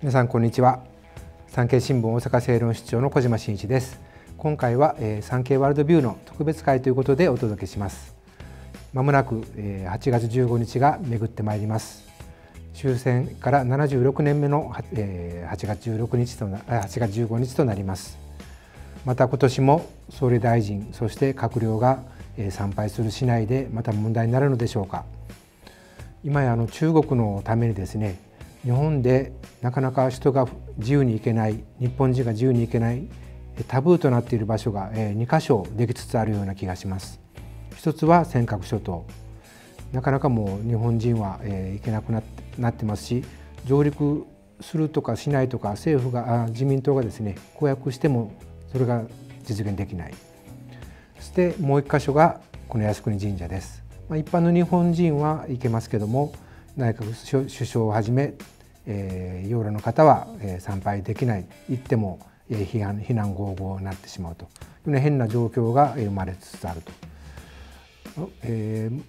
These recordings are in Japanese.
皆さんこんにちは産経新聞大阪政論室長の小島真一です今回は、えー、産経ワールドビューの特別会ということでお届けしますまもなく、えー、8月15日が巡ってまいります終戦から76年目の、えー、8月16日とな8月15日となりますまた今年も総理大臣そして閣僚がえ参拝する市内でまた問題になるのでしょうか今やあの中国のためにですね日本でなかなか人が自由に行けない日本人が自由に行けないタブーとなっている場所が2箇所できつつあるような気がします一つは尖閣諸島なかなかもう日本人は行けなくなってますし上陸するとかしないとか政府が自民党がですね公約してもそれが実現できないそしてもう一箇所がこの靖国神社です、まあ、一般の日本人は行けますけども内閣首相をはじめ、えー、養老の方は、えー、参拝できない行っても、えー、避難避難合合になってしまうというよ変な状況が生まれつつあると。えー、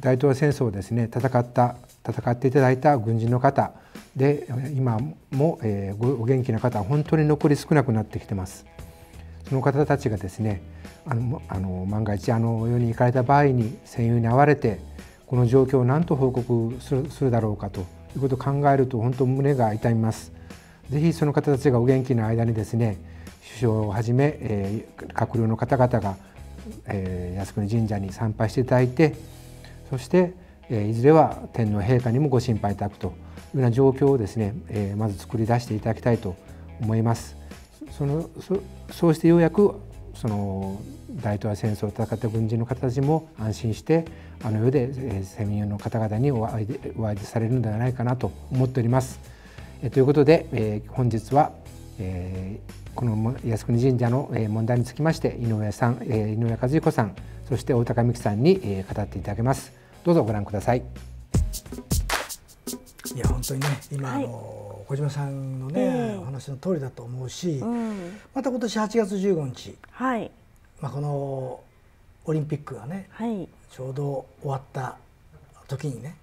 大東亜戦争をですね戦った戦っていただいた軍人の方で今も、えー、お元気な方は本当に残り少なくなってきてます。その方たちがですねあのあの万が一あの世に行かれた場合に戦友に会われてこの状況を何と報告するだろうかということを考えると本当胸が痛みます。ぜひその方たちがお元気の間にですね首相をはじめ、えー、閣僚の方々が、えー、靖国神社に参拝していただいてそして、えー、いずれは天皇陛下にもご心配いただくというような状況をですね、えー、まず作り出していただきたいと思います。そのそうしてようやくその大東亜戦争を戦った軍人の方たちも安心してあの世で戦友の方々にお会いされるのではないかなと思っております。えということで、え本日は、えこの靖国神社の問題につきまして井上さん、え井上和彦さんそして大高美樹さんに語っていただけます。どうぞご覧ください。いや本当にね今、あの小島さんのね、お話の通りだと思うし、また今年8月15日、はいまあ、このオリンピックがね、はい、ちょうど終わった時にね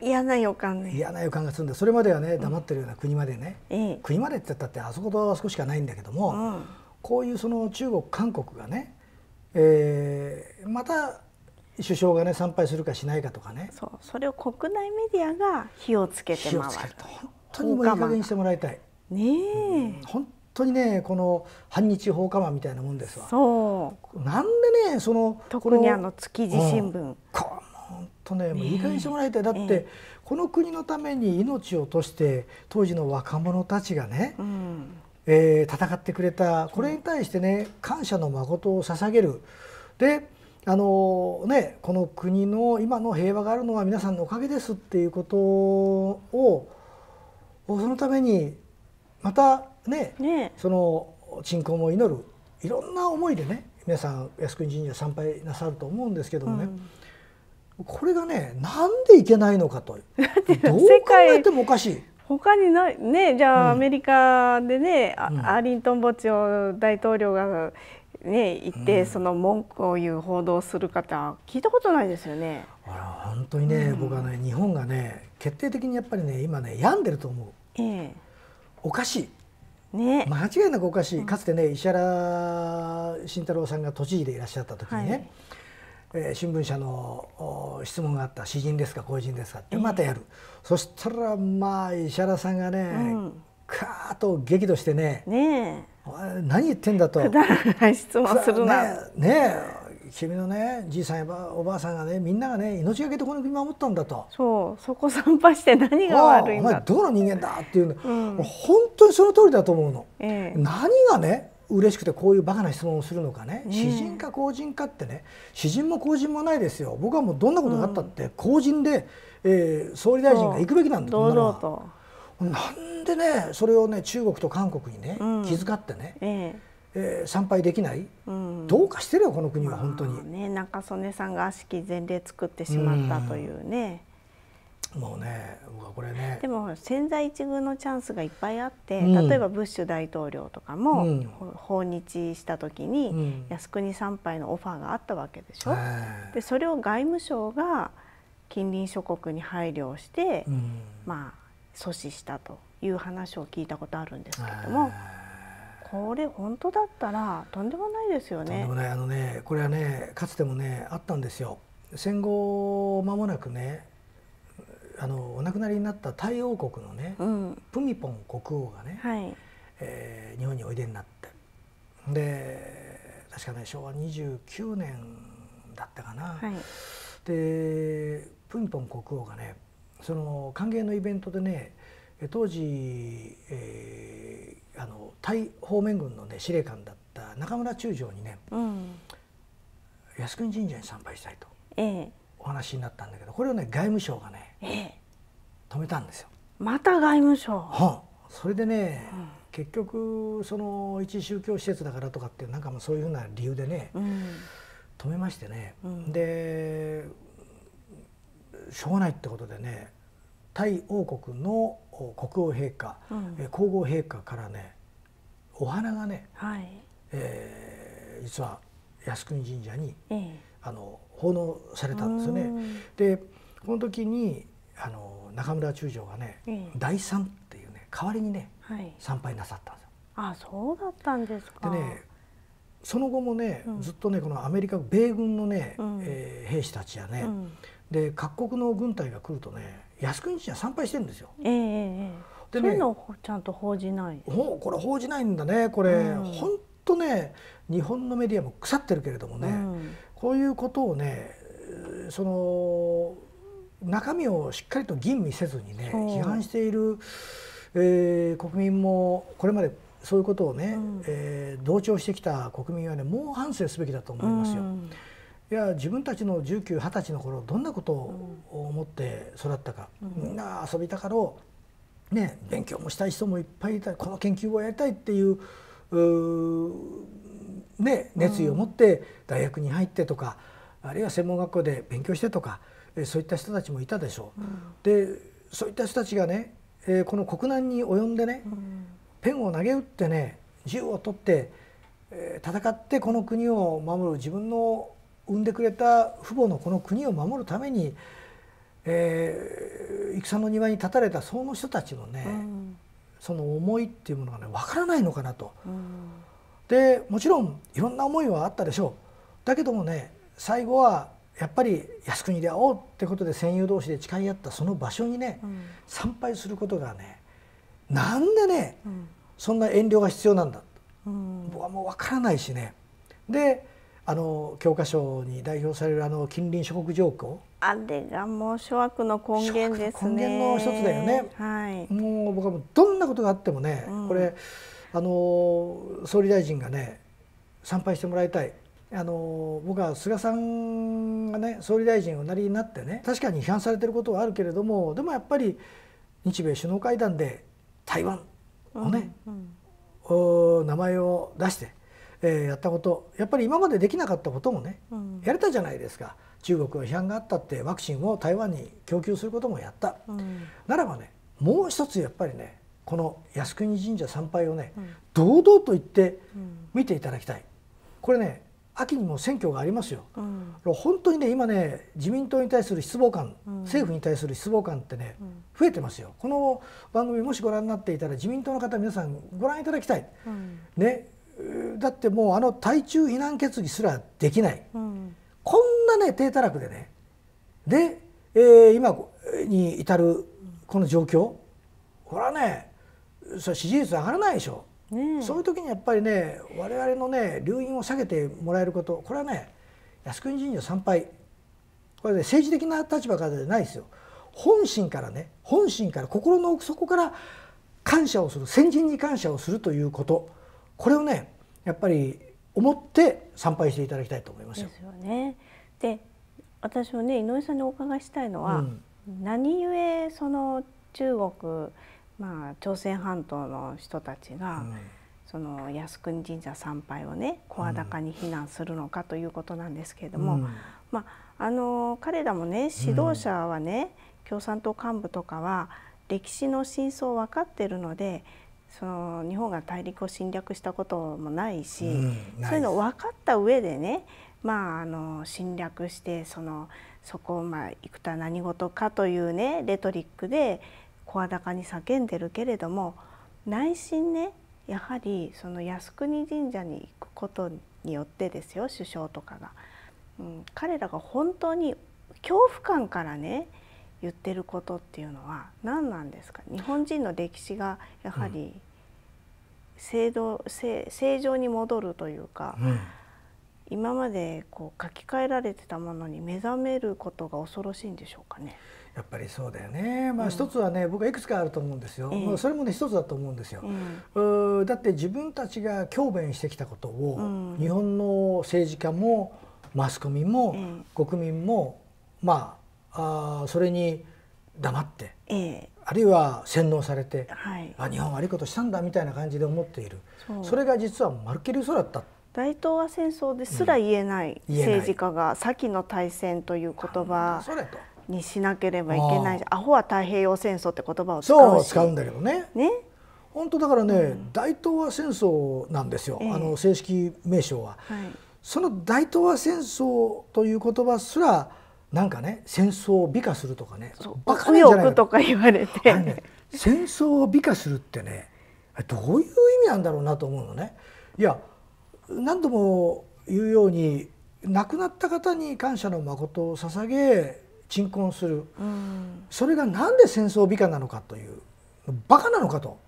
嫌な予感ね嫌な予感がするんだそれまではね黙ってるような国までね、うん、国までって言ったってあそことあそこしかないんだけども、うん、こういうその中国韓国がね、えー、また首相がね参拝するかしないかとかねそうそれを国内メディアが火をつけて回ると本当にもういい加減にしてもらいたいねえ、本当にねこの反日放火魔みたいなもんですわそうなんでねその特にあの築地新聞、うん、こ本当ねもういい加減にしてもらいたい、だって、ええ、この国のために命を落として当時の若者たちがね、うん、えー、戦ってくれたこれに対してね感謝の誠を捧げるであのね、この国の今の平和があるのは皆さんのおかげですっていうことをそのためにまたね、ね、その鎮魂も祈るいろんな思いでね皆さん靖国神社参拝なさると思うんですけどもね、うん、これがねなんでいけないのかとどう考えてもおかしい。他にないねじゃあ、アメリカでね、うん、アリントン墓地を大統領がねって、うん、その文句を言う報道する方聞いたことないですよね。あら本当にね、うん、僕はね日本がね決定的にやっぱりね今ね病んでると思う。ええ、おかしい。ね、間違いなくおかしいかつてね石原慎太郎さんが都知事でいらっしゃった時にね、はい、えー、新聞社の質問があった「詩人ですか公人ですか」ってまたやる、え、そしたらまあ石原さんがね、うんカーッと激怒してねね何言ってんだとくだらない質問するなねね君のねじいさんやおばあさんがねみんながね命がけでこの国守ったんだとそうそこ参拝して何が悪いんだお前どこの人間だっていうの、うん、本当にその通りだと思うの、ええ、何がね嬉しくてこういうバカな質問をするのかね、詩人か公人かってね詩人も公人もないですよ僕はもうどんなことがあったって、公人で、えー、総理大臣が行くべきなんだ堂々と。なんでねそれをね中国と韓国にね、うん、気遣ってね、えええー、参拝できない、うん、どうかしてるよこの国は本当に、ね、中曽根さんが悪しき前例作ってしまったというね、うん、もうね僕はこれねでも千載一遇のチャンスがいっぱいあって、例えばブッシュ大統領とかも、訪日した時に、靖国参拝のオファーがあったわけでしょ。でそれを外務省が近隣諸国に配慮して、まあ阻止したという話を聞いたことあるんですけども。これ本当だったらとんでもないですよね。あのねこれはねかつてもねあったんですよ。戦後間もなくねあのお亡くなりになった太陽国のね、うん、プミポン国王がね、はい、えー、日本においでになってで確かね昭和29年だったかな、はい、でプミポン国王がねその歓迎のイベントでね当時、えー、あの対方面軍の、ね、司令官だった中村中将にね、うん、靖国神社に参拝したいと、えお話になったんだけどこれをね外務省がね、えー、止めたんですよ。また外務省、はそれでね、うん、結局その一宗教施設だからとかってなんかもうそういうふうな理由でね、うん、止めましてね、でしょうがないってことでねタイ王国の国王陛下、うん、皇后陛下からねお花がね、はいえー、実は靖国神社に、えあの奉納されたんですよね。でこの時にあの中村中将がね、え、大っていうね代わりにね、はい、参拝なさったんですよ。あそうだったんですか。でねその後もね、うん、ずっとねこのアメリカ米軍のね、うん、えー、兵士たちやね、うん、で各国の軍隊が来るとね靖国神社参拝してるんですよ。えー、でね、そうちゃんと報じないほこれ報じないんだねこれ、うん、ほんとね日本のメディアも腐ってるけれどもね、うん、こういうことをねその中身をしっかりと吟味せずにね批判している、えー、国民もこれまでそういうことをね、うん、えー、同調してきた国民はねもう反省すべきだと思いますよ。うんいや自分たちの19、20歳の頃どんなことを思って育ったか、うん、みんな遊びたかろう、ね、勉強もしたい人もいっぱいいたこの研究をやりたいっていうね、熱意を持って大学に入ってとか、うん、あるいは専門学校で勉強してとかそういった人たちもいたでしょう。うん、でそういった人たちがね、えー、この国難に及んでね、うん、ペンを投げ打ってね銃を取って、えー、戦ってこの国を守る自分の産んでくれた父母のこの国を守るために、えー、戦の庭に立たれたその人たちのね、うん、その思いっていうものがね分からないのかなと。うん、でもちろんいろんな思いはあったでしょう。だけどもね最後はやっぱり靖国で会おうってことで戦友同士で誓い合ったその場所にね、うん、参拝することがねなんでね、そんな遠慮が必要なんだ、僕はもう分からないしね。であの教科書に代表されるあの近隣諸国条項あれがもう諸悪の根源ですね根源の一つだよね、はい、もう僕はもうどんなことがあってもね、うん、これあの総理大臣がね参拝してもらいたいあの僕は菅さんがね総理大臣おなりになってね確かに批判されてることはあるけれどもでもやっぱり日米首脳会談で台湾をね、うんうん、名前を出してえー、やったことやっぱり今までできなかったこともね、うん、やれたじゃないですか中国は批判があったってワクチンを台湾に供給することもやった、うん、ならばねもう一つやっぱりねこの靖国神社参拝をね、うん、堂々と言って見ていただきたい。これね秋にも選挙がありますよ、うん、本当にね今ね自民党に対する失望感、うん、政府に対する失望感ってね、うん、増えてますよこの番組もしご覧になっていたら自民党の方皆さんご覧いただきたい、ねだってもうあの対中非難決議すらできない、うん、こんなね低たらくでねで、えー、今に至るこの状況これはねそ支持率上がらないでしょ、ね、そういう時にやっぱりね我々のね留飲を下げてもらえることこれはね靖国神社参拝これね政治的な立場からじゃないですよ本心からね本心から心の奥底から感謝をする先人に感謝をするということこれをねやっぱり思って参拝していただきたいと思いますよ。ですよね。で私はね井上さんにお伺いしたいのは、うん、何故その中国、まあ、朝鮮半島の人たちが、うん、その靖国神社参拝をね声高に非難するのかということなんですけれども、うん、まあ、あの彼らもね指導者はね、共産党幹部とかは歴史の真相を分かっているのでその日本が大陸を侵略したこともないし、うん、そういうの分かった上でね、まあ、あの侵略してそのそこをまあ行くとは何事かというねレトリックで声高に叫んでるけれども内心ねやはりその靖国神社に行くことによってですよ首相とかが、うん、彼らが本当に恐怖感からね言ってることっていうのは何なんですか日本人の歴史がやはり正道、正正常に戻るというか、うん、今までこう書き換えられてたものに目覚めることが恐ろしいんでしょうかね。やっぱりそうだよね、まあ、一つはね、うん、僕はいくつかあると思うんですよ、えー、それもね一つだと思うんですよ、うん、だって自分たちが強弁してきたことを、うん、日本の政治家もマスコミも、国民もまああそれに黙って、えー、あるいは洗脳されて、はい、あ日本悪いことしたんだみたいな感じで思っているそれが実はまるっきり嘘だった大東亜戦争ですら言えない、政治家が先の大戦という言葉にしなければいけないアホは太平洋戦争って言葉を使う使うんだけどね。ね本当だからね、うん、大東亜戦争なんですよ、えー、あの正式名称は、はい、その大東亜戦争という言葉すらなんかね戦争を美化するとかねバカなとか言われて、ね、戦争を美化するってねどういう意味なんだろうなと思うのね。いや何度も言うように亡くなった方に感謝の誠を捧げ鎮魂する、うん、それが何で戦争美化なのかというバカなのかと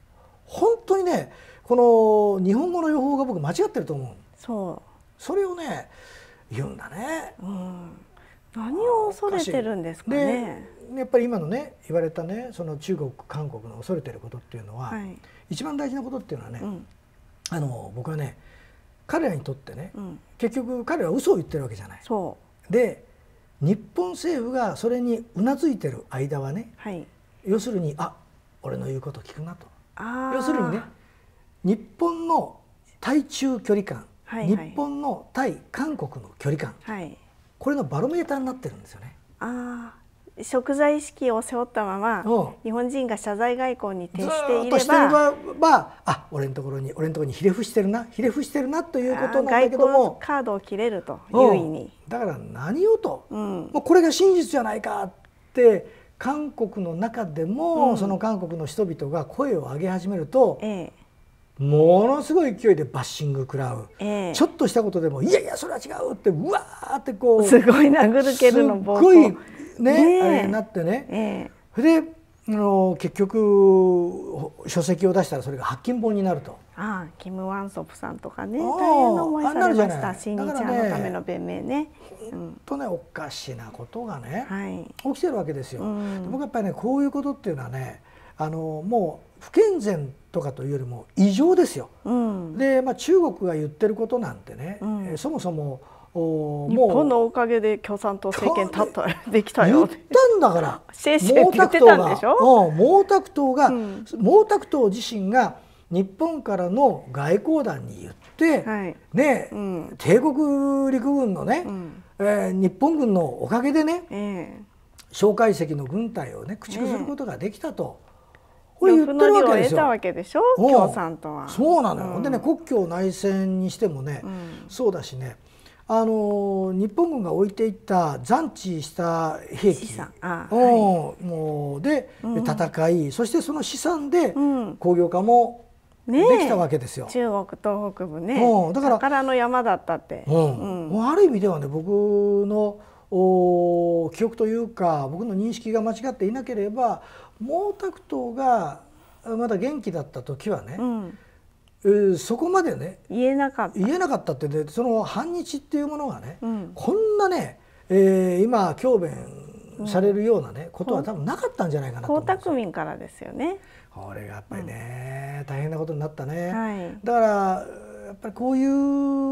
本当にねこの日本語の予報が僕間違ってると思うそうそれをね言うんだね。うん何を恐れてるんですかねやっぱり今のね言われたねその中国韓国の恐れてることっていうのは、はい、一番大事なことっていうのはね、うん、あの僕はね彼らにとってね、うん、結局彼らは嘘を言ってるわけじゃない。で日本政府がそれにうなずいてる間はね、はい、要するにあ俺の言うこと聞くなと要するにね日本の対中距離感、はいはい、日本の対韓国の距離感、はい、これのバロメーターになってるんですよね。あ食材意識を背負ったまま日本人が謝罪外交に徹していればしてれば、まあ、あ俺のところに俺のところにひれ伏してるなひれ伏してるなということなんだけどもカードを切れると優位にだから何をと、うん、もうこれが真実じゃないかって韓国の中でも、うん、その韓国の人々が声を上げ始めると、ええ、ものすごい勢いでバッシング食らう、えー、ちょっとしたことでもいやいやそれは違うってうわーってこうすごい殴るけどの暴行ごいね、えー、あれになってね、えー、であの結局書籍を出したらそれが発禁本になると。ああキム・ワンソプさんとかね大変な思いされました新日ちゃんのための弁明ね。うん、とねおかしなことがね、はい、起きてるわけですよ。うん、僕やっぱりねこういうことっていうのはねあのもう不健全とかというよりも異常ですよ。うん、で、まあ、中国が言ってることなんてね、うん、そもそもお日本のおかげで共産党政権立ったできたよ言ったんだから毛沢東が毛沢東が、うん、毛沢東自身が日本からの外交団に言って、はい、ね、うん、帝国陸軍のね、うん、えー、日本軍のおかげでね、えー、蒋介石の軍隊をね駆逐することができたと。えーこれ言ってるわけですよ。わけでしょ共産党は。そうなのよ、うん、でね国境内戦にしてもね、うん、そうだしねあの日本軍が置いていった残地した兵器を、もうで、うん、戦いそしてその資産で工業化も、できたわけですよ。中国東北部ね。だから宝の山だったって。うん、ある意味ではね僕の記憶というか僕の認識が間違っていなければ毛沢東がまだ元気だった時はね、うんえー、そこまでね言えなかった言えなかったってねその反日っていうものがね、うん、こんなね、えー、今教弁されるようなね、うん、ことは多分なかったんじゃないかなと江沢民からですよねこれがやっぱりね、うん、大変なことになったね、はい、だからっぱりこうい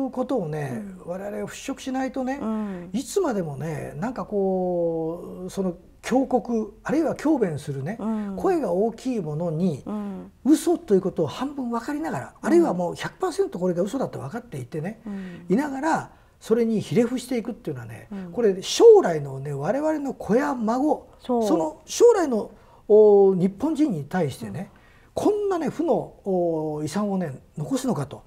うことをね、うん、我々は払拭しないとね、うん、いつまでもねなんかこうその強国あるいは強弁するね、うん、声が大きいものに、うん、嘘ということを半分分かりながら、あるいはもう100%これが嘘だって分かっていてね、いながらそれにひれ伏していくっていうのはね、これ将来のね我々の子や孫その将来の日本人に対してね、こんなね負の遺産をね残すのかと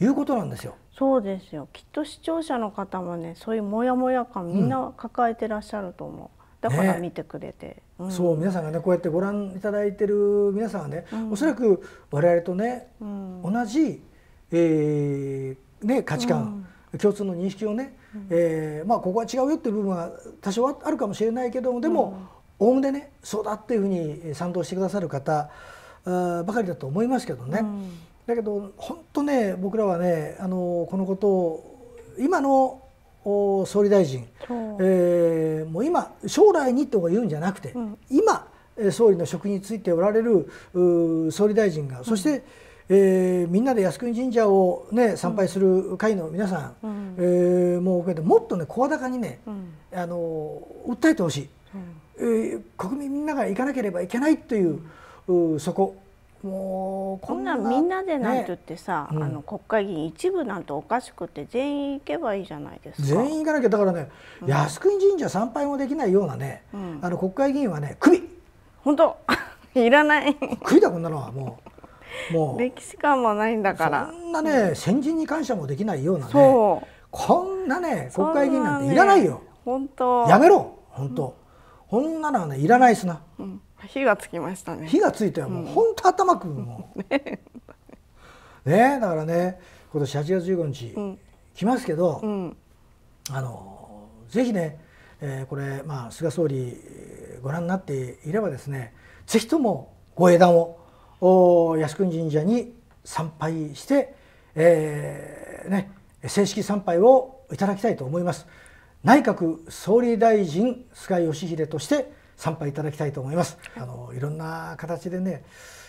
いうことなんですよ。そうですよきっと視聴者の方もねそういうモヤモヤ感みんな抱えてらっしゃると思う。だから見てくれて、ねうん、そう皆さんがねこうやってご覧いただいてる皆さんはね、うん、おそらく我々とね、うん、同じ、えー、ね、価値観、共通の認識をね、うん、えー、まあ、ここは違うよっていう部分は多少はあるかもしれないけどもでも、おおむねそうだっていうふうに賛同してくださる方ばかりだと思いますけどね、うん、だけど本当ね僕らはねあのこのことを今の総理大臣、えー、もう今将来にとか言うんじゃなくて、うん、今総理の職についておられる総理大臣がそして、うんえー、みんなで靖国神社を、ね、参拝する会の皆さん、うん、えー、もうもっとね声高にね、うん、あの訴えてほしい、うん、えー、国民みんなが行かなければいけないという、そこもうこんなみんなでなんて言ってさ、ね、あの国会議員一部なんておかしくて全員行けばいいじゃないですか全員行かなきゃだからね、うん、靖国神社参拝もできないようなね、うん、あの国会議員はね首本当 いらない首だこんなのはもうもう歴史観もないんだからそんなね、うん、先人に感謝もできないようなねこんなね国会議員なんていらないよ、本当やめろ本当、うん、こんなのはねいらないすな、うん火がつきましたね火がついたよもう本当、頭くんも ねねだからね今年8月15日、うん、来ますけど、うん、あのぜひね、えー、これ、まあ、菅総理ご覧になっていればですねぜひともご枝断を靖国神社に参拝して、えーね、正式参拝をいただきたいと思います。内閣総理大臣菅義偉として参拝いただきたいと思います。あのいろんな形でね、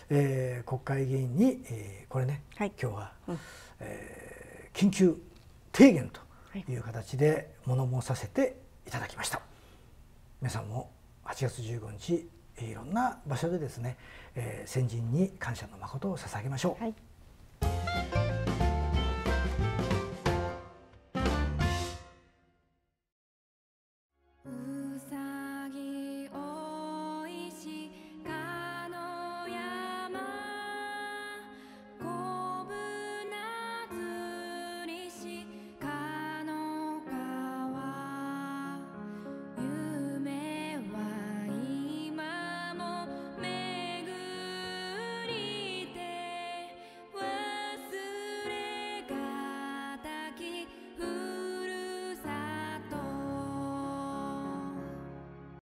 えー、国会議員に、えー、これね、はい、今日は、うん、えー、緊急提言という形で物申させていただきました。皆さんも8月15日いろんな場所でですね、えー、先人に感謝の誠を捧げましょう。はい